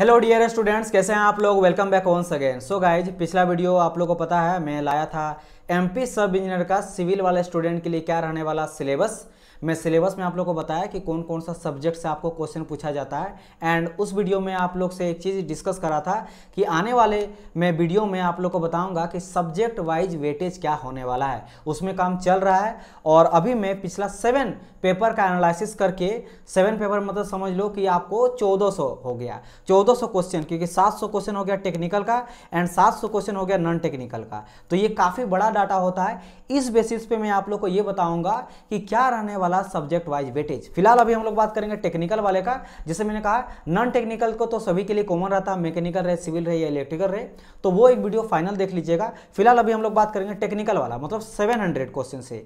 Hello dear students कैसे हैं आप लोग welcome back once again so guys पिछला वीडियो आप लोगों को पता है मैं लाया था एमपी सब इंजीनियर का सिविल वाले स्टूडेंट के लिए क्या रहने वाला सिलेबस मैं सिलेबस में आप लोग को बताया कि कौन कौन सा सब्जेक्ट से आपको क्वेश्चन पूछा जाता है एंड उस वीडियो में आप लोग से एक चीज़ डिस्कस करा था कि आने वाले मैं वीडियो में आप लोग को बताऊंगा कि सब्जेक्ट वाइज वेटेज क्या होने वाला है उसमें काम चल रहा है और अभी मैं पिछला सेवन पेपर का एनालिसिस करके सेवन पेपर मतलब समझ लो कि आपको 1400 हो गया 1400 क्वेश्चन क्योंकि 700 क्वेश्चन हो गया टेक्निकल का एंड 700 क्वेश्चन हो गया नॉन टेक्निकल का तो ये काफ़ी बड़ा डाटा होता है इस बेसिस पे मैं आप लोग को ये बताऊंगा कि क्या रहने वाला सब्जेक्ट वाइज वेटेज फिलहाल अभी हम लोग बात करेंगे टेक्निकल वाले का जैसे मैंने कहा नॉन टेक्निकल को तो सभी के लिए कॉमन रहता है मैकेनिकल रहे सिविल रहे या इलेक्ट्रिकल रहे तो वो एक वीडियो फाइनल देख लीजिएगा फिलहाल अभी हम लोग बात करेंगे टेक्निकल वाला मतलब सेवन क्वेश्चन से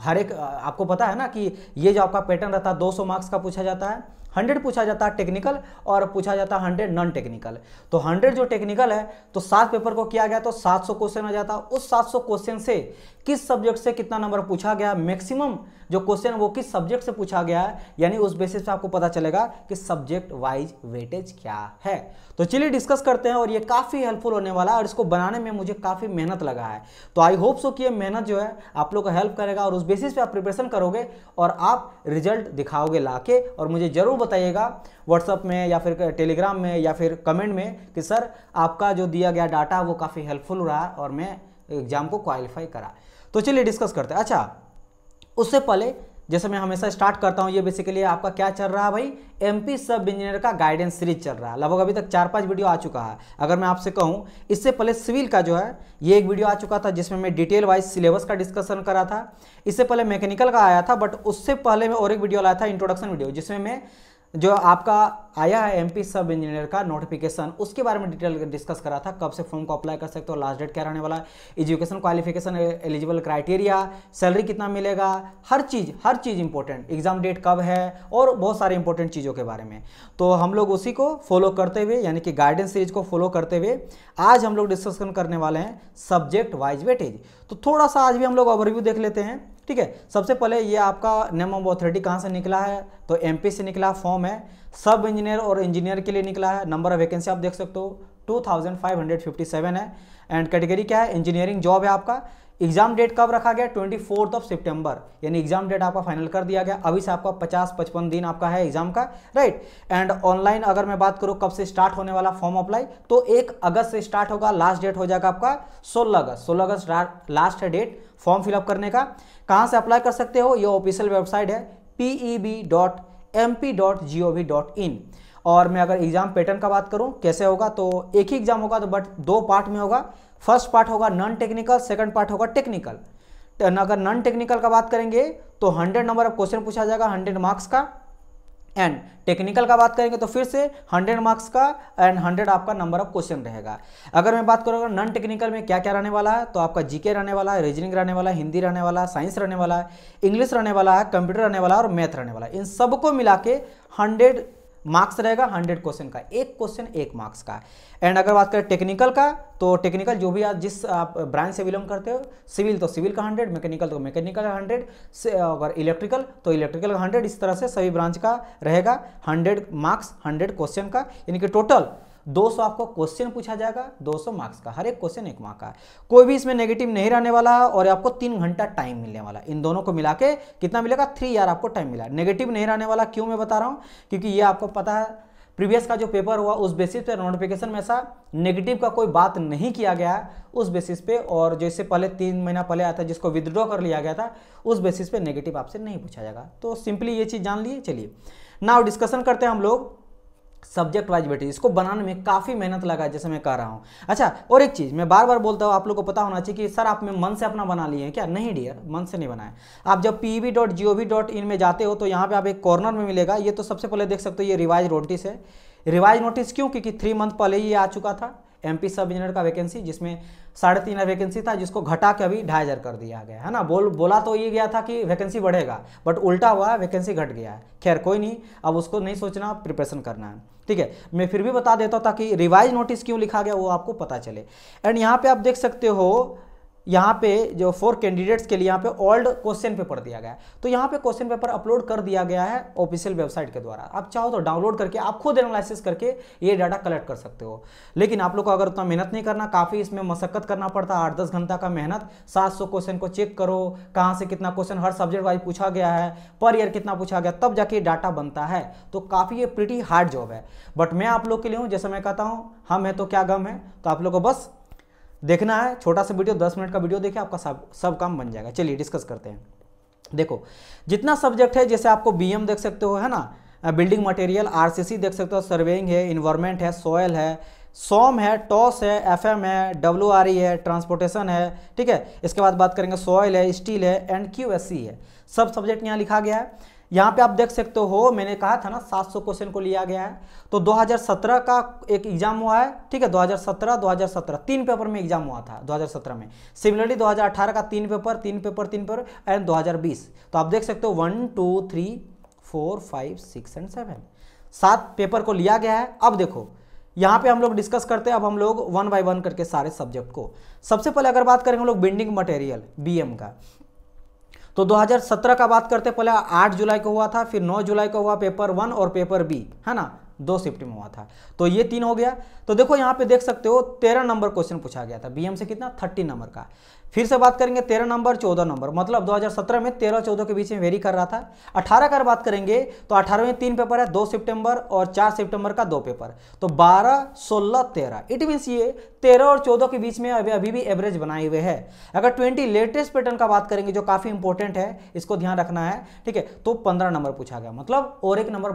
हर एक आपको पता है ना कि ये जो आपका पैटर्न रहता है 200 मार्क्स का पूछा जाता है 100 पूछा जाता है टेक्निकल और पूछा जाता है 100 नॉन टेक्निकल तो 100 जो टेक्निकल है तो सात पेपर को किया गया तो 700 क्वेश्चन आ जाता है उस 700 क्वेश्चन से किस सब्जेक्ट से कितना नंबर पूछा गया मैक्सिमम जो क्वेश्चन वो किस सब्जेक्ट से पूछा गया है यानी उस बेसिस पे आपको पता चलेगा कि सब्जेक्ट वाइज वेटेज क्या है तो चलिए डिस्कस करते हैं और ये काफ़ी हेल्पफुल होने वाला है और इसको बनाने में मुझे काफ़ी मेहनत लगा है तो आई होप सो कि ये मेहनत जो है आप लोग को हेल्प करेगा और उस बेसिस पे आप प्रिपरेशन करोगे और आप रिजल्ट दिखाओगे ला और मुझे ज़रूर बताइएगा व्हाट्सअप में या फिर टेलीग्राम में या फिर कमेंट में कि सर आपका जो दिया गया डाटा वो काफ़ी हेल्पफुल रहा और मैं एग्ज़ाम को क्वालिफाई करा तो चलिए डिस्कस करते हैं अच्छा उससे पहले जैसे मैं हमेशा स्टार्ट करता हूँ ये बेसिकली आपका क्या चल रहा है भाई एमपी सब इंजीनियर का गाइडेंस सीरीज चल रहा है लगभग अभी तक चार पांच वीडियो आ चुका है अगर मैं आपसे कहूँ इससे पहले सिविल का जो है ये एक वीडियो आ चुका था जिसमें मैं डिटेल वाइज सिलेबस का डिस्कशन करा था इससे पहले मैकेनिकल का आया था बट उससे पहले मैं और एक वीडियो लाया था इंट्रोडक्शन वीडियो जिसमें मैं जो आपका आया है एमपी सब इंजीनियर का नोटिफिकेशन उसके बारे में डिटेल डिस्कस करा था कब से फॉर्म को अप्लाई कर सकते हो लास्ट डेट क्या रहने वाला है education qualification eligible criteria salary कितना मिलेगा हर चीज़ हर चीज़ इंपॉर्टेंट एग्जाम डेट कब है और बहुत सारे इंपॉर्टेंट चीज़ों के बारे में तो हम लोग उसी को फॉलो करते हुए यानी कि गाइडेंस सीरीज को फॉलो करते हुए आज हम लोग डिस्कशन करने वाले हैं सब्जेक्ट वाइज वेटेज तो थोड़ा सा आज भी हम लोग ओवरव्यू देख लेते हैं ठीक है सबसे पहले ये आपका नेम ऑफ अथॉरिटी कहाँ से निकला है तो एम से निकला फॉर्म है सब इंजीनियर और इंजीनियर के लिए निकला है नंबर ऑफ वैकेंसी आप देख सकते हो 2557 है एंड कैटेगरी क्या है इंजीनियरिंग जॉब है आपका एग्जाम डेट कब रखा गया ट्वेंटी फोर्थ ऑफ सितंबर यानी एग्जाम डेट आपका फाइनल कर दिया गया अभी से आपका पचास पचपन दिन आपका है एग्जाम का राइट एंड ऑनलाइन अगर मैं बात करूँ कब से स्टार्ट होने वाला फॉर्म अप्लाई तो एक अगस्त से स्टार्ट होगा लास्ट डेट हो जाएगा आपका सोलह अगस्त सोलह अगस्त लास्ट है डेट फॉर्म फिलअप करने का कहाँ से अप्लाई कर सकते हो ये ऑफिशियल वेबसाइट है P dot M P dot G O V dot in और मैं अगर एग्जाम पैटर्न का बात करूँ कैसे होगा तो एक ही एग्जाम होगा तो बट दो पार्ट में होगा फर्स्ट पार्ट होगा नॉन टेक्निकल सेकंड पार्ट होगा टेक्निकल तो अगर नॉन टेक्निकल का बात करेंगे तो हंड्रेड नंबर ऑफ क्वेश्चन पूछा जाएगा हंड्रेड मार्क्स का एंड टेक्निकल का बात करेंगे तो फिर से 100 मार्क्स का एंड 100 आपका नंबर ऑफ क्वेश्चन रहेगा अगर मैं बात करूँगा नॉन टेक्निकल में क्या क्या रहने वाला है तो आपका जीके रहने वाला है रीजनिंग रहने वाला है हिंदी रहने वाला है साइंस रहने वाला है इंग्लिश रहने वाला है कंप्यूटर रहने वाला है और मैथ रहने वाला है इन सबको मिला के हंड्रेड मार्क्स रहेगा हंड्रेड क्वेश्चन का एक क्वेश्चन एक मार्क्स का एंड अगर बात करें टेक्निकल का तो टेक्निकल जो भी आप जिस आप ब्रांच से बिलोंग करते हो सिविल तो सिविल का हंड्रेड मैकेनिकल तो मैकेनिकल का हंड्रेड अगर इलेक्ट्रिकल तो इलेक्ट्रिकल का हंड्रेड इस तरह से सभी ब्रांच का रहेगा हंड्रेड मार्क्स हंड्रेड क्वेश्चन का यानी कि टोटल 200 आपको क्वेश्चन पूछा जाएगा 200 मार्क्स का हर एक क्वेश्चन एक मार्क का है कोई भी इसमें नेगेटिव नहीं रहने वाला है और आपको तीन घंटा टाइम मिलने वाला इन दोनों को मिला के कितना मिलेगा थ्री ईयर आपको टाइम मिला नेगेटिव नहीं रहने वाला क्यों मैं बता रहा हूँ क्योंकि ये आपको पता है प्रीवियस का जो पेपर हुआ उस बेसिस पे नोटिफिकेशन में ऐसा नेगेटिव का कोई बात नहीं किया गया उस बेसिस पे और जैसे पहले तीन महीना पहले आया था जिसको विदड्रॉ कर लिया गया था उस बेसिस पे नेगेटिव आपसे नहीं पूछा जाएगा तो सिंपली ये चीज़ जान लिए चलिए नाउ डिस्कशन करते हैं हम लोग सब्जेक्ट वाइज बैठे इसको बनाने में काफ़ी मेहनत लगा जैसे मैं कह रहा हूँ अच्छा और एक चीज़ मैं बार बार बोलता हूँ आप लोग को पता होना चाहिए कि सर आप में मन से अपना बना लिए हैं क्या नहीं डियर मन से नहीं बनाए आप जब P dot G O V dot in में जाते हो तो यहाँ पे आप एक कॉर्नर में मिलेगा ये तो सबसे पहले देख सकते हो ये रिवाइज नोटिस है रिवाइज नोटिस क्यों क्योंकि थ्री मंथ पहले ही आ चुका था एमपी सब इंजीनियर का वैकेंसी जिसमें साढ़े तीन हज़ार वैकेंसी था जिसको घटा के अभी ढाई हज़ार कर दिया गया है ना बोल बोला तो ये गया था कि वैकेंसी बढ़ेगा बट उल्टा हुआ है वैकेंसी घट गया है खैर कोई नहीं अब उसको नहीं सोचना प्रिपरेशन करना है ठीक है मैं फिर भी बता देता हूँ ताकि रिवाइज नोटिस क्यों लिखा गया वो आपको पता चले एंड यहाँ पर आप देख सकते हो यहाँ पे जो फोर कैंडिडेट्स के लिए यहाँ पे ओल्ड क्वेश्चन पेपर दिया गया है तो यहाँ पे क्वेश्चन पेपर अपलोड कर दिया गया है ऑफिशियल वेबसाइट के द्वारा आप चाहो तो डाउनलोड करके आप खुद एनालिसिस करके ये डाटा कलेक्ट कर सकते हो लेकिन आप लोग को अगर उतना मेहनत नहीं करना काफ़ी इसमें मशक्कत करना पड़ता है आठ दस घंटा का मेहनत सात सौ क्वेश्चन को चेक करो कहाँ से कितना क्वेश्चन हर सब्जेक्ट वाइज पूछा गया है पर ईयर कितना पूछा गया तब जाके डाटा बनता है तो काफ़ी ये प्रिटी हार्ड जॉब है बट मैं आप लोग के लिए हूँ जैसे मैं कहता हूँ हम है तो क्या गम है तो आप लोग को बस देखना है छोटा सा वीडियो दस मिनट का वीडियो देखिए आपका सब सब काम बन जाएगा चलिए डिस्कस करते हैं देखो जितना सब्जेक्ट है जैसे आपको बी देख सकते हो है ना बिल्डिंग मटेरियल आरसीसी देख सकते हो सर्वेइंग है इन्वायरमेंट है सॉयल है सोम है टॉस है एफएम है डब्ल्यू आर ई है ट्रांसपोर्टेशन है ठीक है इसके बाद बात करेंगे सॉयल है स्टील है एंड क्यू एस सी है सब सब्जेक्ट यहाँ लिखा गया है यहाँ पे आप देख सकते हो मैंने कहा था ना 700 क्वेश्चन को लिया गया है तो 2017 का एक एग्जाम हुआ है ठीक है 2017 2017 तीन पेपर में एग्जाम हुआ था 2017 में सिमिलरली 2018 का तीन पेपर तीन पेपर तीन पेपर एंड 2020 तो आप देख सकते हो one two three four five six and seven सात पेपर को लिया गया है अब देखो यहाँ पे हम लोग डिस्कस करते हैं अब हम लोग वन बाय वन करके सारे सब्जेक्ट को सबसे पहले अगर बात करें हम लोग बिल्डिंग मटेरियल बीएम का तो 2017 का बात करते पहले 8 जुलाई को हुआ था फिर 9 जुलाई को हुआ पेपर वन और पेपर बी है ना दो शिफ्ट में हुआ था तो ये तीन हो गया तो देखो यहाँ पे देख सकते हो तेरह नंबर क्वेश्चन पूछा गया था बीएम से कितना थर्टी नंबर का फिर से बात करेंगे तेरह नंबर चौदह नंबर मतलब 2017 में तेरह चौदह के बीच में वेरी कर रहा था अठारह कर बात करेंगे तो अठारह में तीन पेपर है दो सितंबर और चार सितंबर का दो पेपर तो बारह सोलह तेरह इट मीन्स ये तेरह और चौदह के बीच में अभी अभी भी एवरेज बनाए हुए है अगर ट्वेंटी लेटेस्ट पैटर्न का बात करेंगे जो काफ़ी इंपॉर्टेंट है इसको ध्यान रखना है ठीक है तो पंद्रह नंबर पूछा गया मतलब और एक नंबर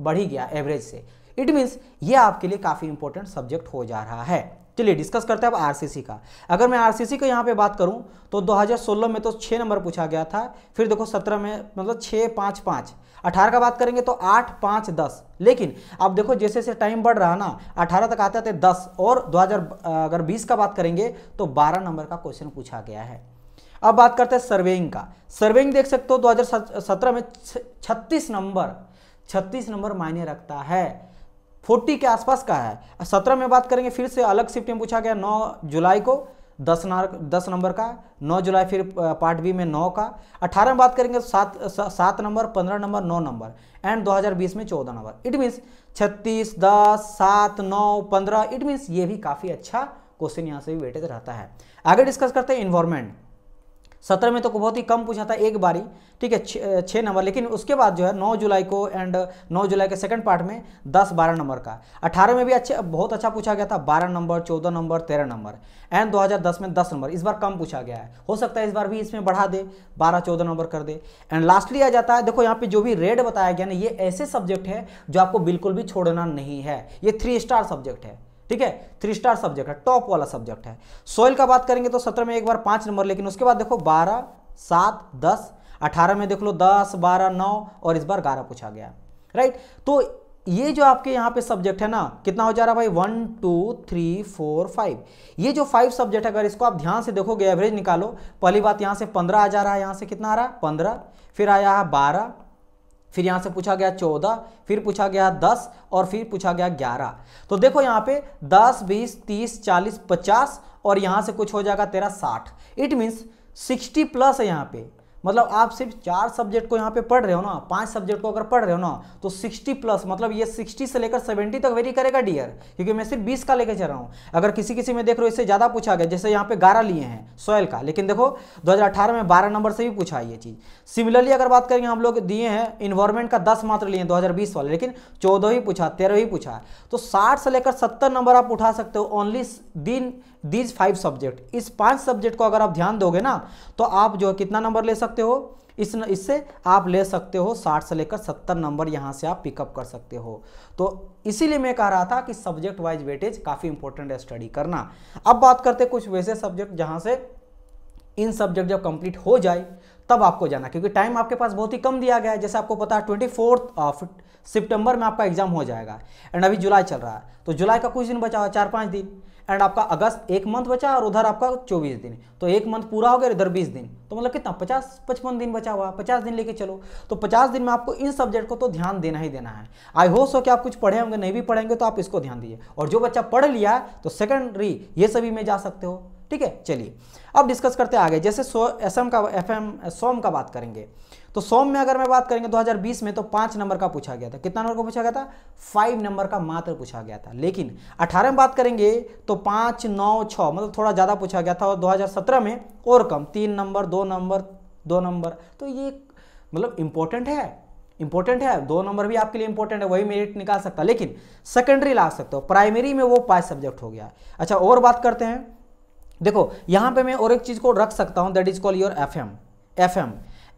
बढ़ ही गया एवरेज से इट मीन्स ये आपके लिए काफ़ी इंपॉर्टेंट सब्जेक्ट हो जा रहा है चलिए डिस्कस करते हैं अब आरसीसी का अगर मैं आरसीसी का यहाँ पे बात करूँ तो 2016 में तो छः नंबर पूछा गया था फिर देखो 17 में मतलब छः पाँच पाँच अठारह का बात करेंगे तो आठ पाँच दस लेकिन अब देखो जैसे जैसे टाइम बढ़ रहा ना अठारह तक आते आते दस और दो अगर बीस का बात करेंगे तो बारह नंबर का क्वेश्चन पूछा गया है अब बात करते हैं सर्वेइंग का सर्वेइंग देख सकते हो 2017 में 36 नंबर 36 नंबर मायने रखता है फोर्टी के आसपास का है सत्रह में बात करेंगे फिर से अलग शिफ्ट में पूछा गया नौ जुलाई को दस नार दस नंबर का नौ जुलाई फिर पार्ट बी में नौ का अठारह में बात करेंगे सात सात नंबर पंद्रह नंबर नौ नंबर एंड 2020 में चौदह नंबर इट मीन्स छत्तीस दस सात नौ पंद्रह इट मीन्स ये भी काफ़ी अच्छा क्वेश्चन यहाँ से भी वेटेज रहता है आगे डिस्कस करते हैं इन्वॉर्मेंट सत्रह में तो बहुत ही कम पूछा था एक बारी ठीक है छः नंबर लेकिन उसके बाद जो है नौ जुलाई को एंड नौ जुलाई के सेकंड पार्ट में दस बारह नंबर का अठारह में भी अच्छे बहुत अच्छा पूछा गया था बारह नंबर चौदह नंबर तेरह नंबर एंड दो हजार दस में दस नंबर इस बार कम पूछा गया है हो सकता है इस बार भी इसमें बढ़ा दे बारह चौदह नंबर कर दे एंड लास्टली आ जाता है देखो यहाँ पे जो भी रेड बताया गया ना ये ऐसे सब्जेक्ट है जो आपको बिल्कुल भी छोड़ना नहीं है ये थ्री स्टार सब्जेक्ट है ठीक है थ्री स्टार सब्जेक्ट है टॉप वाला सब्जेक्ट है सोयल का बात करेंगे तो सत्रह में एक बार पांच नंबर लेकिन उसके बाद देखो बारह सात दस अठारह में देख लो दस बारह नौ और इस बार ग्यारह पूछा गया राइट तो ये जो आपके यहाँ पे सब्जेक्ट है ना कितना हो जा रहा है भाई one two three four five ये जो फाइव सब्जेक्ट है अगर इसको आप ध्यान से देखोगे एवरेज निकालो पहली बात यहाँ से पंद्रह आ जा रहा है यहाँ से कितना आ रहा है पंद्रह फिर आया है बारह फिर यहाँ से पूछा गया चौदह फिर पूछा गया दस और फिर पूछा गया ग्यारह तो देखो यहाँ पे दस बीस तीस चालीस पचास और यहाँ से कुछ हो जाएगा तेरह साठ इट मीन्स सिक्सटी प्लस है यहाँ पे मतलब आप सिर्फ चार सब्जेक्ट को यहाँ पे पढ़ रहे हो ना पांच सब्जेक्ट को अगर पढ़ रहे हो ना तो 60 प्लस मतलब ये 60 से लेकर 70 तक वेरी करेगा डियर क्योंकि मैं सिर्फ 20 का लेकर चल रहा हूँ अगर किसी किसी में देख रहे हो इससे ज़्यादा पूछा गया जैसे यहाँ पे ग्यारह लिए हैं सोयल का लेकिन देखो 2018 में बारह नंबर से भी पूछा ये चीज़ सिमिलरली अगर बात करेंगे हम लोग दिए हैं इन्वायरमेंट का दस मात्र लिए हैं दो वाले लेकिन चौदह ही पूछा तेरह ही पूछा तो साठ से लेकर सत्तर नंबर आप उठा सकते हो ओनली दिन दीज फाइव सब्जेक्ट इस पाँच सब्जेक्ट को अगर आप ध्यान दोगे ना तो आप जो कितना नंबर ले सकते सकते हो इस इससे आप ले सकते हो 60 से लेकर 70 नंबर यहां से आप पिकअप कर सकते हो तो इसीलिए मैं कह रहा था कि सब्जेक्ट वाइज वेटेज काफ़ी इंपॉर्टेंट है स्टडी करना अब बात करते हैं कुछ वैसे सब्जेक्ट जहां से इन सब्जेक्ट जब कंप्लीट हो जाए तब आपको जाना क्योंकि टाइम आपके पास बहुत ही कम दिया गया है जैसे आपको पता है ट्वेंटी ऑफ सितंबर में आपका एग्जाम हो जाएगा एंड अभी जुलाई चल रहा है तो जुलाई का कुछ दिन बचा हुआ चार पाँच दिन एंड आपका अगस्त एक मंथ बचा और उधर आपका चौबीस दिन तो एक मंथ पूरा हो गया इधर बीस दिन तो मतलब कितना पचास पचपन दिन बचा हुआ पचास दिन लेके चलो तो पचास दिन में आपको इन सब्जेक्ट को तो ध्यान देना ही देना है आई होप सो कि आप कुछ पढ़े होंगे नहीं भी पढ़ेंगे तो आप इसको ध्यान दिए और जो बच्चा पढ़ लिया तो सेकेंडरी ये सभी में जा सकते हो ठीक है चलिए अब डिस्कस करते हैं आगे जैसे सो एस का एफ एम सोम का बात करेंगे तो सोम में अगर मैं बात करेंगे 2020 में तो पाँच नंबर का पूछा गया था कितना नंबर का पूछा गया था फाइव नंबर का मात्र पूछा गया था लेकिन 18 में बात करेंगे तो पाँच नौ छः मतलब थोड़ा ज़्यादा पूछा गया था और 2017 में और कम तीन नंबर दो नंबर दो नंबर तो ये मतलब इंपॉर्टेंट है इंपॉर्टेंट है दो नंबर भी आपके लिए इंपॉर्टेंट है वही मेरिट निकाल सकता लेकिन सेकेंडरी ला सकते हो प्राइमरी में वो पाँच सब्जेक्ट हो गया अच्छा और बात करते हैं देखो यहाँ पे मैं और एक चीज़ को रख सकता हूँ that is call your F M F M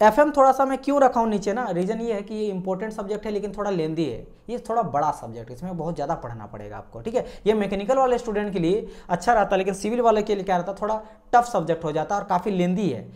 F M थोड़ा सा मैं क्यों रखा हूँ नीचे ना रीज़न ये है कि ये इंपॉर्टेंट सब्जेक्ट है लेकिन थोड़ा लेंदी है ये थोड़ा बड़ा सब्जेक्ट है इसमें बहुत ज़्यादा पढ़ना पड़ेगा आपको ठीक है ये मैकेनिकल वाले स्टूडेंट के लिए अच्छा रहता लेकिन सिविल वाले के लिए क्या रहता थोड़ा टफ सब्जेक्ट हो जाता और काफ़ी लेंदी है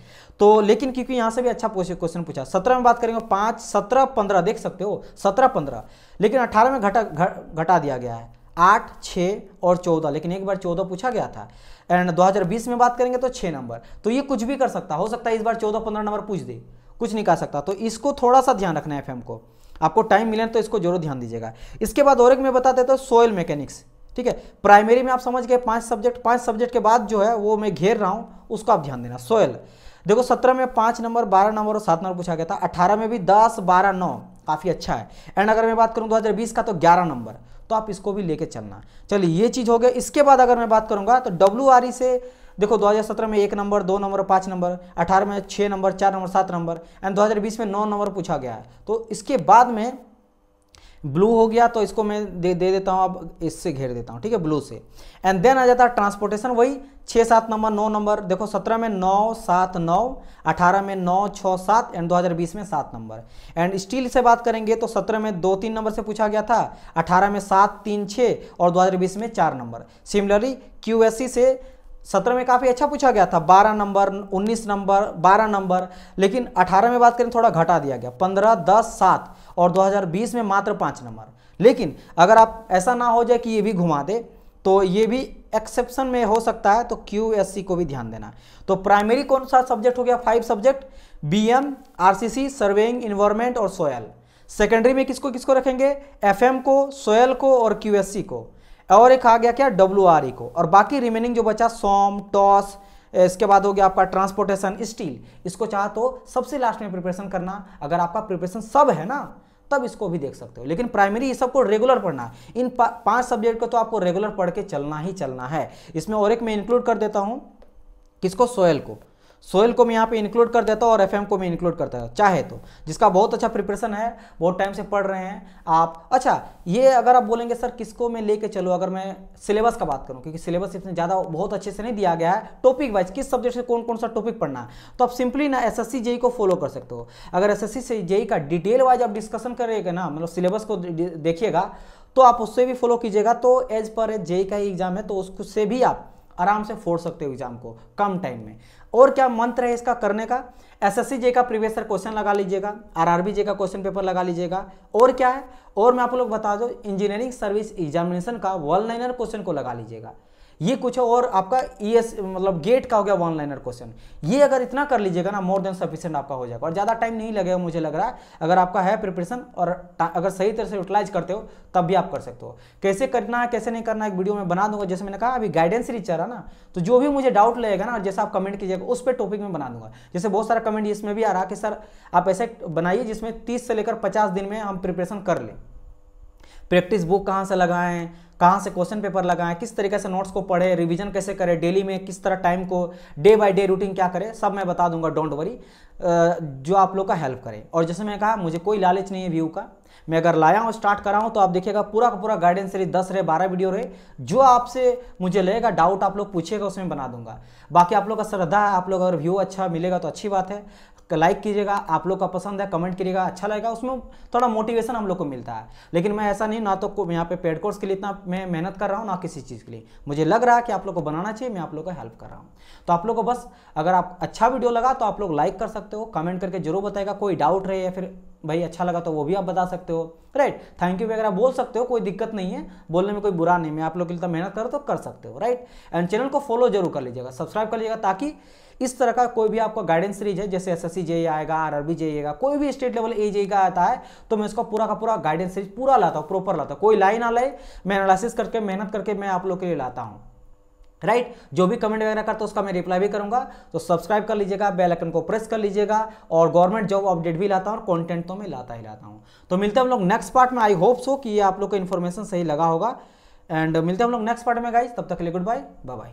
तो लेकिन क्योंकि यहाँ से भी अच्छा क्वेश्चन पूछा सत्रह में बात करेंगे पाँच सत्रह पंद्रह देख सकते हो सत्रह पंद्रह लेकिन अट्ठारह में घटा घटा दिया गया है आठ छः और चौदह लेकिन एक बार चौदह पूछा गया था एंड 2020 में बात करेंगे तो छः नंबर तो ये कुछ भी कर सकता हो सकता है इस बार चौदह पंद्रह नंबर पूछ दे कुछ नहीं कर सकता तो इसको थोड़ा सा ध्यान रखना है एफ को आपको टाइम मिले तो इसको जरूर ध्यान दीजिएगा इसके बाद और एक मैं बता देता हूँ सोयल मैकेनिक्स ठीक है प्राइमरी में आप समझ गए पाँच सब्जेक्ट पाँच सब्जेक्ट के बाद जो है वो मैं घेर रहा हूँ उसको आप ध्यान देना सोयल देखो सत्रह में पाँच नंबर बारह नंबर और सात नंबर पूछा गया था अठारह में भी दस बारह नौ काफ़ी अच्छा है एंड अगर मैं बात करूँ दो का तो ग्यारह नंबर तो आप इसको भी लेके चलना चलिए ये चीज़ हो गया इसके बाद अगर मैं बात करूंगा तो डब्ल्यू e से देखो 2017 में एक नंबर दो नंबर पांच नंबर अठारह में छह नंबर चार नंबर सात नंबर एंड 2020 में नौ नंबर पूछा गया है तो इसके बाद में ब्लू हो गया तो इसको मैं दे दे देता हूँ अब इससे घेर देता हूँ ठीक है ब्लू से एंड देन आ जाता है ट्रांसपोर्टेशन वही छः सात नंबर नौ नंबर देखो सत्रह में नौ सात नौ अठारह में नौ छः सात एंड दो हज़ार बीस में सात नंबर एंड स्टील से बात करेंगे तो सत्रह में दो तीन नंबर से पूछा गया था अठारह में सात तीन छः और दो हज़ार बीस में चार नंबर सिमिलरली क्यू एस सी से सत्रह में काफ़ी अच्छा पूछा गया था बारह नंबर उन्नीस नंबर बारह नंबर लेकिन अठारह में बात करें थोड़ा घटा दिया गया पंद्रह दस सात और 2020 में मात्र पाँच नंबर लेकिन अगर आप ऐसा ना हो जाए कि ये भी घुमा दे तो ये भी एक्सेप्शन में हो सकता है तो क्यू एस सी को भी ध्यान देना तो प्राइमरी कौन सा सब्जेक्ट हो गया five subject B M R C C surveying environment और सोयल सेकेंडरी में किसको किसको रखेंगे एफ एम को सोयल को और क्यू एस सी को और एक आ गया क्या डब्ल्यू आर ई को और बाकी रिमेनिंग जो बचा सोम टॉस इसके बाद हो गया आपका ट्रांसपोर्टेशन स्टील इसको चाह तो सबसे लास्ट में प्रिपरेशन करना अगर आपका प्रिपरेशन सब है ना तब इसको भी देख सकते हो लेकिन प्राइमरी ये सबको रेगुलर पढ़ना है इन पा, पांच सब्जेक्ट को तो आपको रेगुलर पढ़ के चलना ही चलना है इसमें और एक मैं इंक्लूड कर देता हूँ किसको सोयल को सोयल को मैं यहाँ पे इंक्लूड कर देता हूँ और एफएम को मैं इंक्लूड करता हूँ चाहे तो जिसका बहुत अच्छा प्रिपरेशन है बहुत टाइम से पढ़ रहे हैं आप अच्छा ये अगर आप बोलेंगे सर किसको मैं लेके चलूँ अगर मैं सिलेबस का बात करूँ क्योंकि सिलेबस इतने ज़्यादा बहुत अच्छे से नहीं दिया गया है टॉपिक वाइज किस सब्जेक्ट से कौन कौन सा टॉपिक पढ़ना है तो आप सिंपली ना एस एस e को फॉलो कर सकते हो अगर एस एस सी जेई का डिटेल वाइज आप डिस्कशन करेगा ना मतलब सिलेबस को देखिएगा तो आप उससे भी फॉलो कीजिएगा तो एज पर एज जेई का ही एग्जाम है तो उससे भी आप आराम से फोड़ सकते हो एग्जाम को कम टाइम में और क्या मंत्र है इसका करने का एस एस सी जे का प्रीवियस ईयर क्वेश्चन लगा लीजिएगा आर आर बी जे का क्वेश्चन पेपर लगा लीजिएगा और क्या है और मैं आप लोग बता दो इंजीनियरिंग सर्विस एग्जामिनेशन का वन लाइनर क्वेश्चन को लगा लीजिएगा ये कुछ और आपका ई e एस मतलब गेट का हो गया वन लाइनर क्वेश्चन ये अगर इतना कर लीजिएगा ना मोर देन सफिशियंट आपका हो जाएगा और ज़्यादा टाइम नहीं लगेगा मुझे लग रहा है अगर आपका है प्रिपरेशन और अगर सही तरह से यूटिलाइज करते हो तब भी आप कर सकते हो कैसे करना है कैसे नहीं करना है वीडियो में बना दूंगा जैसे मैंने कहा अभी गाइडेंस सीरीज चल रहा ना तो जो भी मुझे डाउट लगेगा ना और जैसे आप कमेंट कीजिएगा उस पर टॉपिक में बना दूंगा जैसे बहुत सारा कमेंट इसमें भी आ रहा कि सर आप ऐसे बनाइए जिसमें तीस से लेकर पचास दिन में हम प्रिपरेशन कर लें प्रैक्टिस बुक कहाँ से लगाएं कहाँ से क्वेश्चन पेपर लगाएं किस तरीके से नोट्स को पढ़े रिवीजन कैसे करें डेली में किस तरह टाइम को डे बाय डे रूटीन क्या करें सब मैं बता दूंगा डोंट वरी जो आप लोग का हेल्प करे और जैसे मैं कहा मुझे कोई लालच नहीं है व्यू का मैं अगर लाया हूँ स्टार्ट करा हूँ तो आप देखिएगा पूरा का पूरा गाइडेंस सीरीज दस रहे बारह वीडियो रहे जो आपसे मुझे लगेगा डाउट आप लोग पूछेगा उसमें बना दूंगा बाकी आप लोग का श्रद्धा है आप लोग अगर व्यू अच्छा मिलेगा तो अच्छी बात है लाइक कीजिएगा आप लोग का पसंद है कमेंट करिएगा अच्छा लगेगा उसमें थोड़ा मोटिवेशन हम लोग को मिलता है लेकिन मैं ऐसा नहीं ना तो यहाँ पे पेड कोर्स के लिए इतना मैं मेहनत कर रहा हूँ ना किसी चीज़ के लिए मुझे लग रहा है कि आप लोग को बनाना चाहिए मैं आप लोग को हेल्प कर रहा हूँ तो आप लोग को बस अगर आप अच्छा वीडियो लगा तो आप लोग लाइक कर सकते हो कमेंट करके जरूर बताएगा कोई डाउट रहे या फिर भाई अच्छा लगा तो वो भी आप बता सकते हो राइट थैंक यू वगैरह बोल सकते हो कोई दिक्कत नहीं है बोलने में कोई बुरा नहीं मैं आप लोग के लिए तो मेहनत करो तो कर सकते हो राइट एंड चैनल को फॉलो जरूर कर लीजिएगा सब्सक्राइब कर लीजिएगा ताकि इस तरह का कोई भी आपका गाइडेंस सीरीज है जैसे एस एस आएगा आर आर आएगा कोई भी स्टेट लेवल ए जेई का आता है तो मैं इसका पूरा का पूरा गाइडेंस सीरीज पूरा लाता हूँ प्रॉपर लाता हूँ कोई लाइन ना लाए मैं एनालिसिस करके मेहनत करके मैं आप लोग के लिए लाता हूँ राइट right? जो भी कमेंट वगैरह करता है उसका मैं रिप्लाई भी करूंगा तो सब्सक्राइब कर लीजिएगा बेल आइकन को प्रेस कर लीजिएगा और गवर्नमेंट जॉब अपडेट भी लाता हूँ और कंटेंट तो मैं लाता ही लाता हूँ तो मिलते हैं हम लोग नेक्स्ट पार्ट में आई होप सो कि ये आप लोग को इन्फॉर्मेशन सही लगा होगा एंड मिलते हैं हम लोग नेक्स्ट पार्ट में गाइज तब तक के लिए गुड बाय बाय